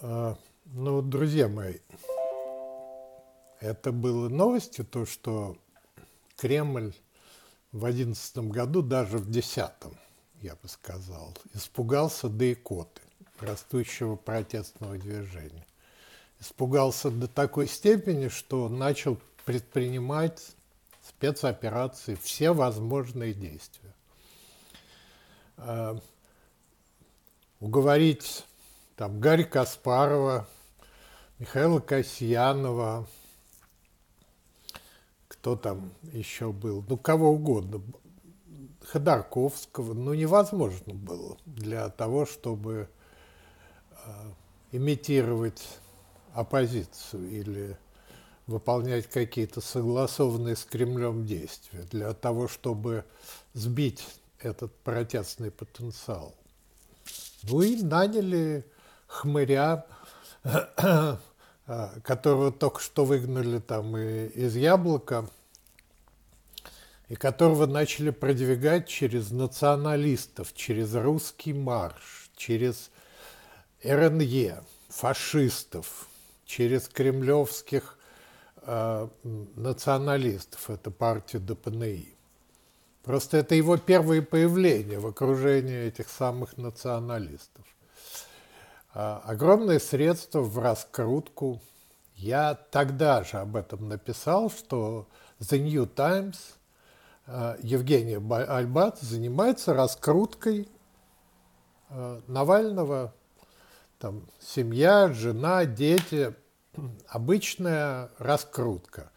А, ну, друзья мои, это было новостью, то, что Кремль в одиннадцатом году, даже в десятом, я бы сказал, испугался до икоты, растущего протестного движения. Испугался до такой степени, что начал предпринимать спецоперации, все возможные действия. А, уговорить там Гарри Каспарова, Михаила Касьянова, кто там еще был, ну кого угодно, Ходорковского, ну невозможно было для того, чтобы э, имитировать оппозицию или выполнять какие-то согласованные с Кремлем действия для того, чтобы сбить этот протестный потенциал. Ну и наняли хмыря, а, которого только что выгнали там из яблока, и которого начали продвигать через националистов, через русский марш, через РНЕ, фашистов, через кремлевских э, националистов, это партия ДПНИ. Просто это его первое появление в окружении этих самых националистов. А, огромные средства в раскрутку. Я тогда же об этом написал, что The New Times а, Евгения Альбат занимается раскруткой а, Навального. Там семья, жена, дети. Обычная раскрутка.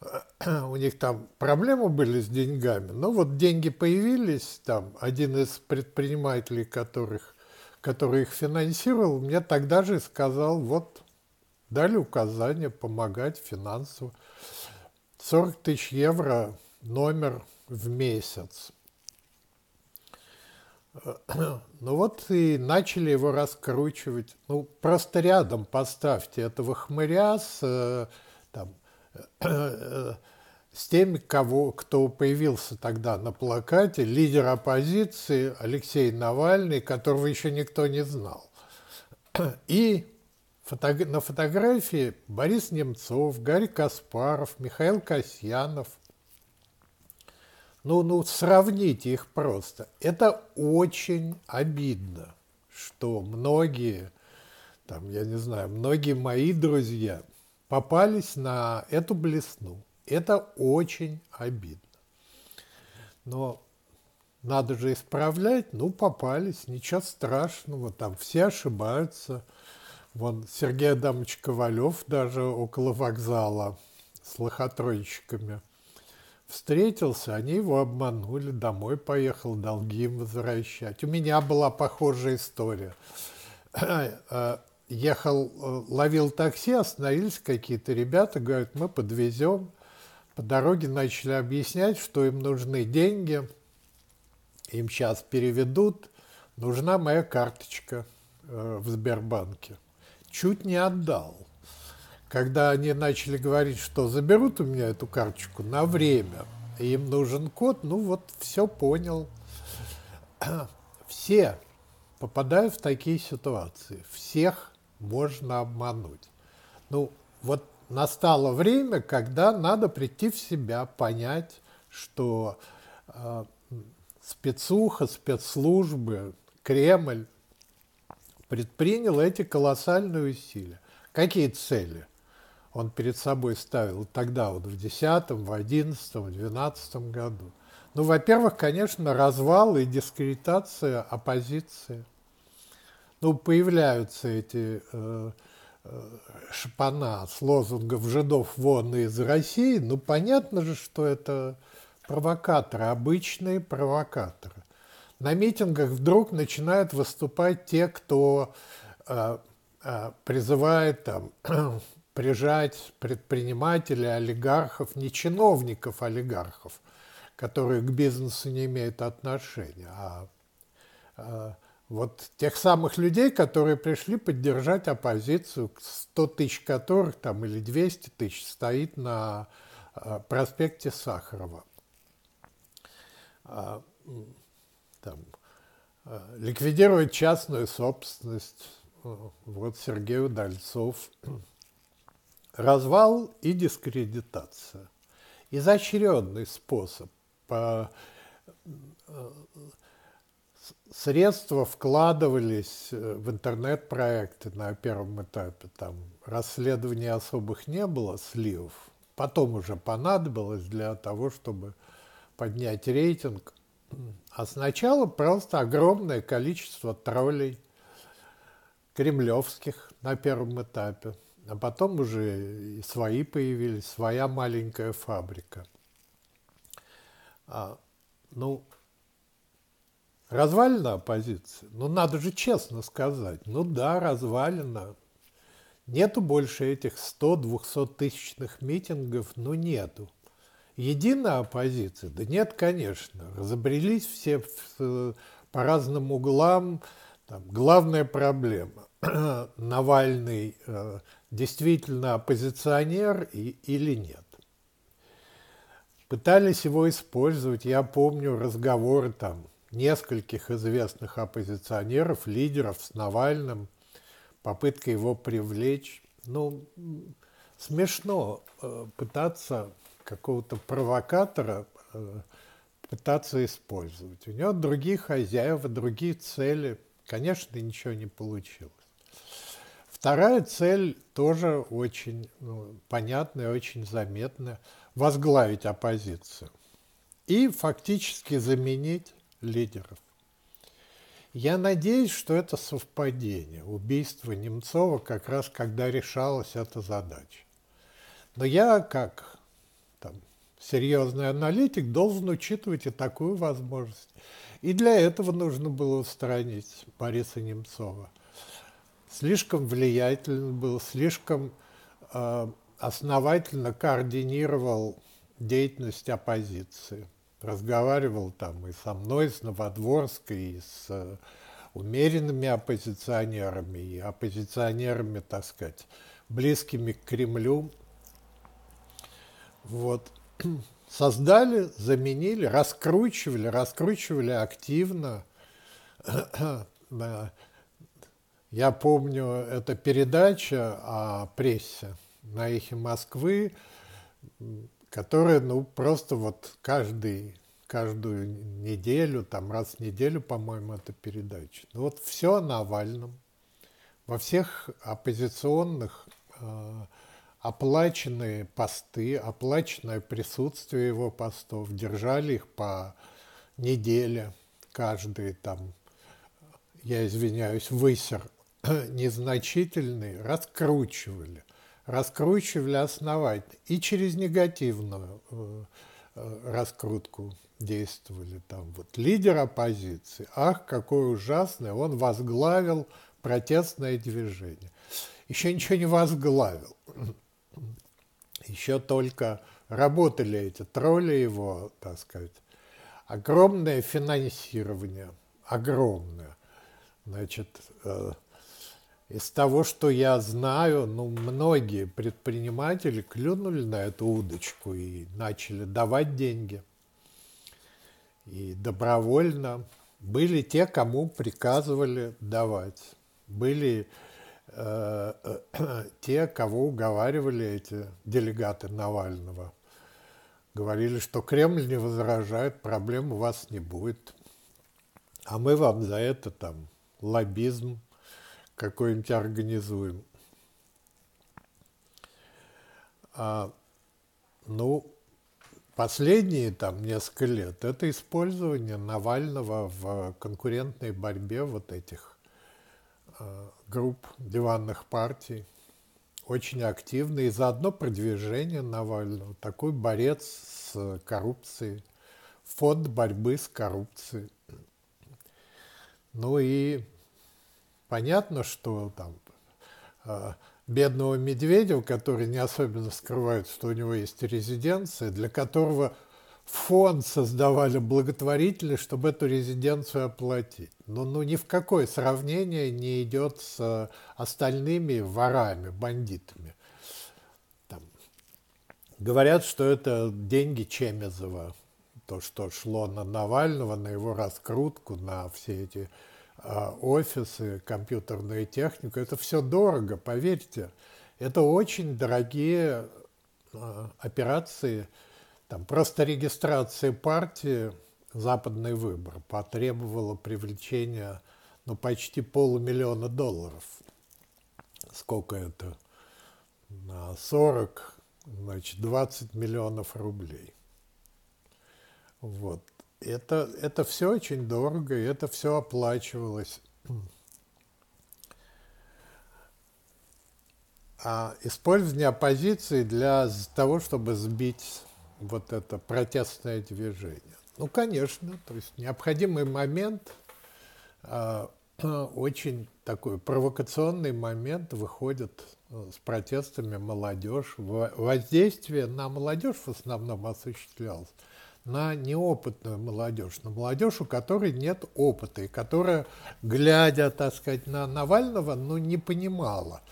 У них там проблемы были с деньгами, но вот деньги появились, там один из предпринимателей, которых который их финансировал, мне тогда же сказал, вот, дали указание помогать финансово. 40 тысяч евро номер в месяц. Ну вот и начали его раскручивать. Ну, просто рядом поставьте этого хмыря с э, там, э, э, с тем кого, кто появился тогда на плакате, лидер оппозиции Алексей Навальный, которого еще никто не знал. И фото на фотографии Борис Немцов, Гарри Каспаров, Михаил Касьянов. Ну, ну, сравните их просто. Это очень обидно, что многие, там, я не знаю, многие мои друзья попались на эту блесну. Это очень обидно. Но надо же исправлять, ну, попались, ничего страшного, там все ошибаются. Вон Сергей Адамович Ковалев даже около вокзала с лохотройщиками встретился, они его обманули, домой поехал, долги им возвращать. У меня была похожая история. Э, ехал, э, ловил такси, остановились какие-то ребята, говорят, мы подвезем. По дороге начали объяснять, что им нужны деньги, им сейчас переведут, нужна моя карточка э, в Сбербанке. Чуть не отдал. Когда они начали говорить, что заберут у меня эту карточку на время, им нужен код, ну вот все понял. Все попадают в такие ситуации. Всех можно обмануть. Ну, вот настало время, когда надо прийти в себя, понять, что э, спецуха, спецслужбы, Кремль предпринял эти колоссальные усилия. Какие цели он перед собой ставил тогда, вот в 10, в 11, в 12 году? Ну, во-первых, конечно, развал и дискредитация оппозиции. Ну, появляются эти э, Э, шпана с лозунгов «Жидов вон из России», ну, понятно же, что это провокаторы, обычные провокаторы. На митингах вдруг начинают выступать те, кто э, э, призывает там, прижать предпринимателей, олигархов, не чиновников олигархов, которые к бизнесу не имеют отношения, а, а вот тех самых людей, которые пришли поддержать оппозицию, 100 тысяч которых там или 200 тысяч стоит на э, проспекте Сахарова. А, там, э, ликвидировать частную собственность. Э, вот Сергей Удальцов. Развал и дискредитация. Изощренный способ средства вкладывались э, в интернет-проекты на первом этапе. Там расследований особых не было, сливов. Потом уже понадобилось для того, чтобы поднять рейтинг. А сначала просто огромное количество троллей кремлевских на первом этапе. А потом уже и свои появились, своя маленькая фабрика. А, ну, Развалина оппозиции? Ну, надо же честно сказать. Ну да, развалина. Нету больше этих 100-200 тысячных митингов, ну нету. Единая оппозиция? Да нет, конечно. Разобрелись все по разным углам. Там, главная проблема. Навальный э, действительно оппозиционер и, или нет. Пытались его использовать. Я помню разговоры там нескольких известных оппозиционеров, лидеров с Навальным, попытка его привлечь. Ну, смешно э, пытаться какого-то провокатора э, пытаться использовать. У него другие хозяева, другие цели. Конечно, ничего не получилось. Вторая цель тоже очень ну, понятная, очень заметная – возглавить оппозицию и фактически заменить лидеров. Я надеюсь, что это совпадение, убийство Немцова как раз когда решалась эта задача. Но я, как там, серьезный аналитик, должен учитывать и такую возможность. И для этого нужно было устранить Бориса Немцова. Слишком влиятелен был, слишком э, основательно координировал деятельность оппозиции разговаривал там и со мной, с Новодворской, и с э, умеренными оппозиционерами, и оппозиционерами, так сказать, близкими к Кремлю. Вот. Создали, заменили, раскручивали, раскручивали активно. Я помню, это передача о прессе на эхе Москвы которые, ну, просто вот каждый, каждую неделю, там раз в неделю, по-моему, это передача. Ну вот все о Навальном. Во всех оппозиционных э, оплаченные посты, оплаченное присутствие его постов, держали их по неделе каждый там, я извиняюсь, высер незначительный, раскручивали раскручивали основательно. И через негативную э, э, раскрутку действовали там. Вот лидер оппозиции, ах, какой ужасный, он возглавил протестное движение. Еще ничего не возглавил. Еще только работали эти тролли его, так сказать. Огромное финансирование, огромное. Значит, э, из того, что я знаю, ну, многие предприниматели клюнули на эту удочку и начали давать деньги. И добровольно были те, кому приказывали давать. Были э, э, те, кого уговаривали эти делегаты Навального. Говорили, что Кремль не возражает, проблем у вас не будет. А мы вам за это там лоббизм какой-нибудь организуем. А, ну, последние там несколько лет это использование Навального в конкурентной борьбе вот этих а, групп диванных партий. Очень активно и заодно продвижение Навального. Такой борец с коррупцией, фонд борьбы с коррупцией. Ну и Понятно, что там э, бедного Медведева, который не особенно скрывает, что у него есть резиденция, для которого фонд создавали благотворители, чтобы эту резиденцию оплатить. Но ну, ни в какое сравнение не идет с э, остальными ворами, бандитами. Там. Говорят, что это деньги Чемезова, то, что шло на Навального, на его раскрутку, на все эти а, офисы, компьютерную технику, Это все дорого, поверьте. Это очень дорогие а, операции. Там просто регистрация партии «Западный выбор» потребовала привлечения ну, почти полумиллиона долларов. Сколько это? 40, значит, 20 миллионов рублей. Вот это, это все очень дорого, и это все оплачивалось. А использование оппозиции для того, чтобы сбить вот это протестное движение. Ну, конечно, то есть необходимый момент, а, очень такой провокационный момент выходит э, с протестами молодежь. Воздействие на молодежь в основном осуществлялось на неопытную молодежь, на молодежь, у которой нет опыта, и которая, глядя, так сказать, на Навального, ну, не понимала,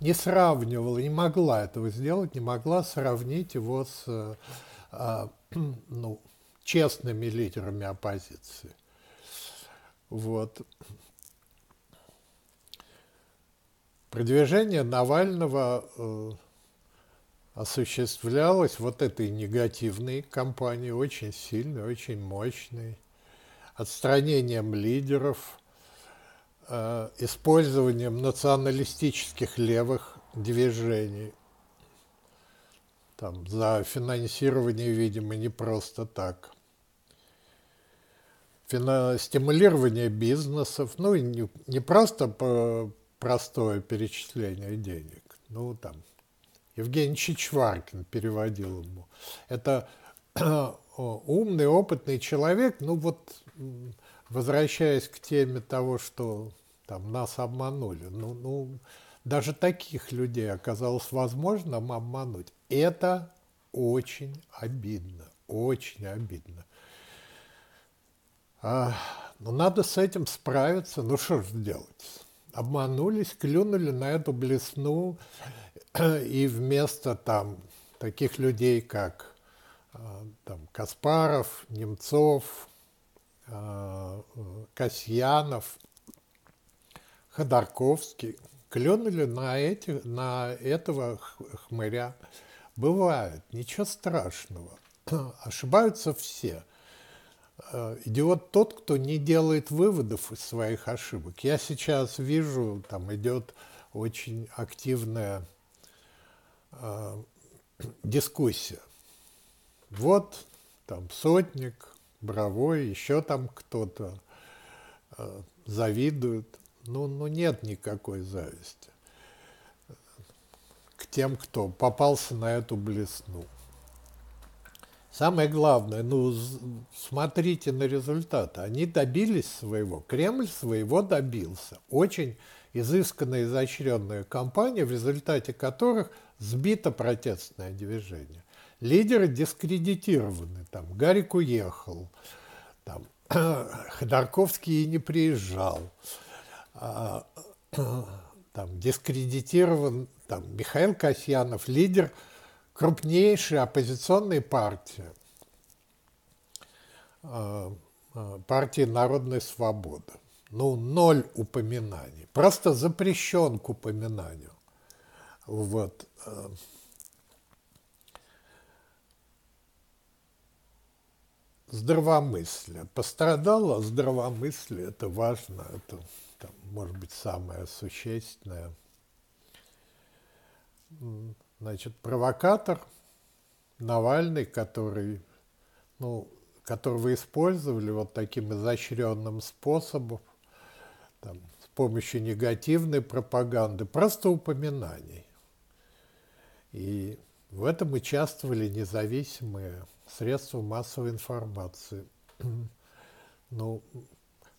не сравнивала, не могла этого сделать, не могла сравнить его с э, а, ну, честными лидерами оппозиции. Вот. Продвижение Навального э, осуществлялась вот этой негативной кампанией, очень сильной, очень мощной, отстранением лидеров, э, использованием националистических левых движений. Там за финансирование, видимо, не просто так. Фина... Стимулирование бизнесов, ну и не, не просто простое перечисление денег, ну там Евгений Чичваркин переводил ему. Это умный, опытный человек, ну вот возвращаясь к теме того, что там нас обманули, ну, ну даже таких людей оказалось возможным обмануть. Это очень обидно, очень обидно. А, но ну, надо с этим справиться, ну что же делать? Обманулись, клюнули на эту блесну, и вместо там таких людей, как э, там, Каспаров, Немцов, э, Касьянов, Ходорковский, клюнули на, этих, на этого хмыря. Бывает, ничего страшного. Ошибаются все. Э, идиот тот, кто не делает выводов из своих ошибок. Я сейчас вижу, там идет очень активная Э, дискуссия. Вот там сотник, бровой, еще там кто-то э, завидует. Ну, ну нет никакой зависти к тем, кто попался на эту блесну. Самое главное, ну, смотрите на результаты. Они добились своего. Кремль своего добился. Очень изысканная, изощренная кампания, в результате которых сбито протестное движение. Лидеры дискредитированы. Там Гарик уехал, там, Ходорковский и не приезжал. А, там дискредитирован там, Михаил Касьянов, лидер крупнейшей оппозиционной партии, а, а, партии Народной свободы ну, ноль упоминаний. Просто запрещен к упоминанию. Вот. Э, здравомыслие. Пострадало здравомыслие, это важно, это, там, может быть, самое существенное. Значит, провокатор Навальный, который, ну, которого использовали вот таким изощренным способом, там, с помощью негативной пропаганды, просто упоминаний. И в этом участвовали независимые средства массовой информации. Ну,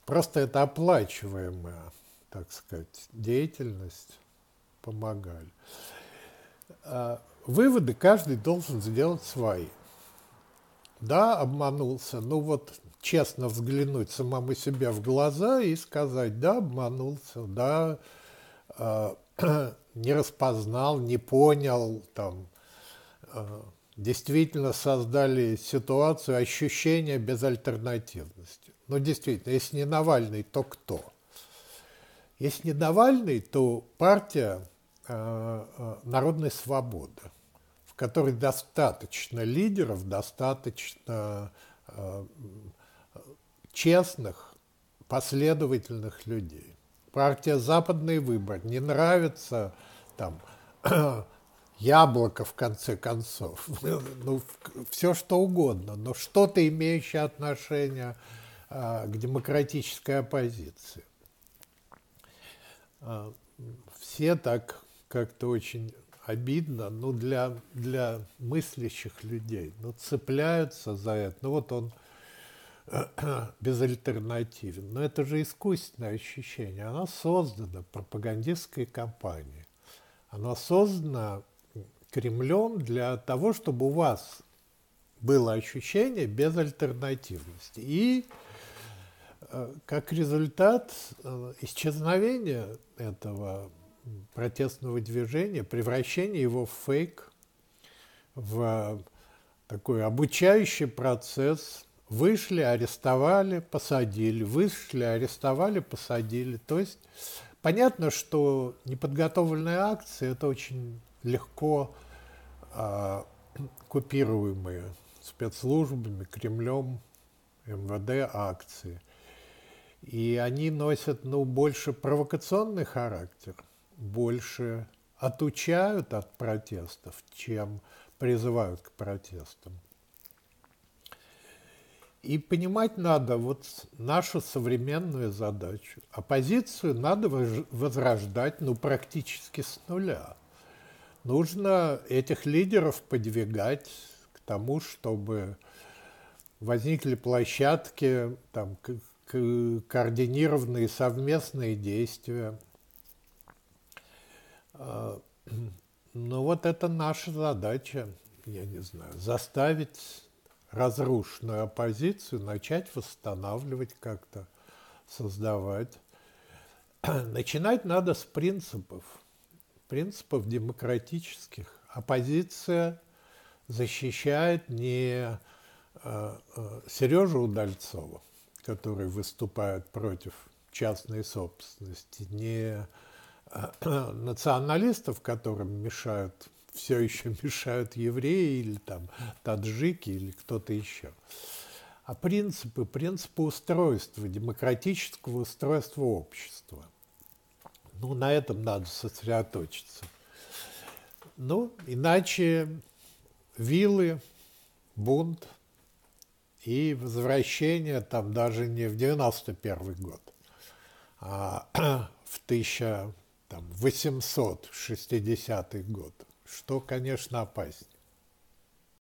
просто это оплачиваемая, так сказать, деятельность помогали. А, выводы каждый должен сделать свои. Да, обманулся, ну вот честно взглянуть самому себе в глаза и сказать, да, обманулся, да, э, не распознал, не понял, там, э, действительно создали ситуацию, ощущение безальтернативности. Но ну, действительно, если не Навальный, то кто? Если не Навальный, то партия э, народной свободы, в которой достаточно лидеров, достаточно честных, последовательных людей. Партия «Западный выбор» не нравится там яблоко, в конце концов, ну, все что угодно, но что-то имеющее отношение э, к демократической оппозиции. Э, все так как-то очень обидно, ну, для, для мыслящих людей, ну, цепляются за это. Ну, вот он безальтернативен. Но это же искусственное ощущение. Оно создано пропагандистской кампанией. Оно создано Кремлем для того, чтобы у вас было ощущение безальтернативности. И э, как результат э, исчезновения этого протестного движения, превращения его в фейк, в такой обучающий процесс Вышли, арестовали, посадили. Вышли, арестовали, посадили. То есть понятно, что неподготовленные акции – это очень легко э, купируемые спецслужбами, Кремлем, МВД акции. И они носят ну, больше провокационный характер, больше отучают от протестов, чем призывают к протестам. И понимать надо вот нашу современную задачу. Оппозицию а надо возрождать, ну, практически с нуля. Нужно этих лидеров подвигать к тому, чтобы возникли площадки, там, координированные совместные действия. А, ну, вот это наша задача, я не знаю, заставить разрушенную оппозицию начать восстанавливать как-то, создавать. Начинать надо с принципов, принципов демократических. Оппозиция защищает не э, э, Сережу Удальцова, который выступает против частной собственности, не э, националистов, которым мешают все еще мешают евреи или там таджики или кто-то еще. А принципы, принципы устройства, демократического устройства общества. Ну, на этом надо сосредоточиться. Ну, иначе вилы, бунт и возвращение там даже не в 91 год, а в 1860 год что, конечно, опаснее.